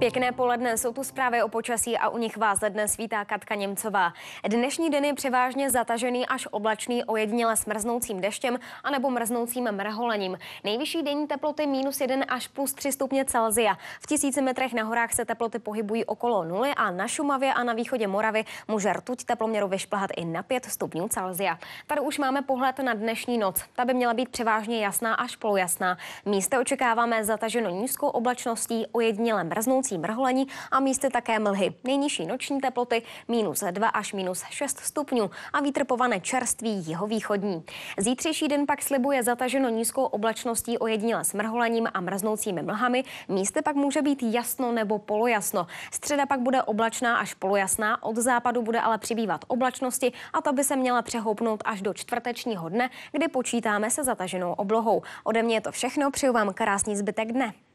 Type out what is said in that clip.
Pěkné poledne, jsou tu zprávy o počasí a u nich vás dnes vítá Katka Němcová. Dnešní den je převážně zatažený až oblačný, ojedněle s mrznoucím deštěm anebo mrznoucím mrholením. Nejvyšší denní teploty minus 1 až plus 3 stupně Celzia. V tisíci metrech na horách se teploty pohybují okolo nuly a na Šumavě a na východě Moravy může rtuť teploměru vyšplhat i na 5 stupňů Celzia. Tady už máme pohled na dnešní noc. Ta by měla být převážně jasná až polujasná. Místo očekáváme zataženo nízkou oblačností, ojedněle mrznoucí domácí mrholení a místy také mlhy. Nejnižší noční teploty minus 2 až minus 6 stupňů a vítr povane čerstvý jihovýchodní. Zítřejší den pak slibuje zataženo nízkou oblačností ojedinila s mrholením a mrznoucími mlhami. Místy pak může být jasno nebo polojasno. Středa pak bude oblačná až polojasná, od západu bude ale přibývat oblačnosti a ta by se měla přehoupnout až do čtvrtečního dne, kdy počítáme se zataženou oblohou. Ode mě je to všechno, přeju vám krásný zbytek dne.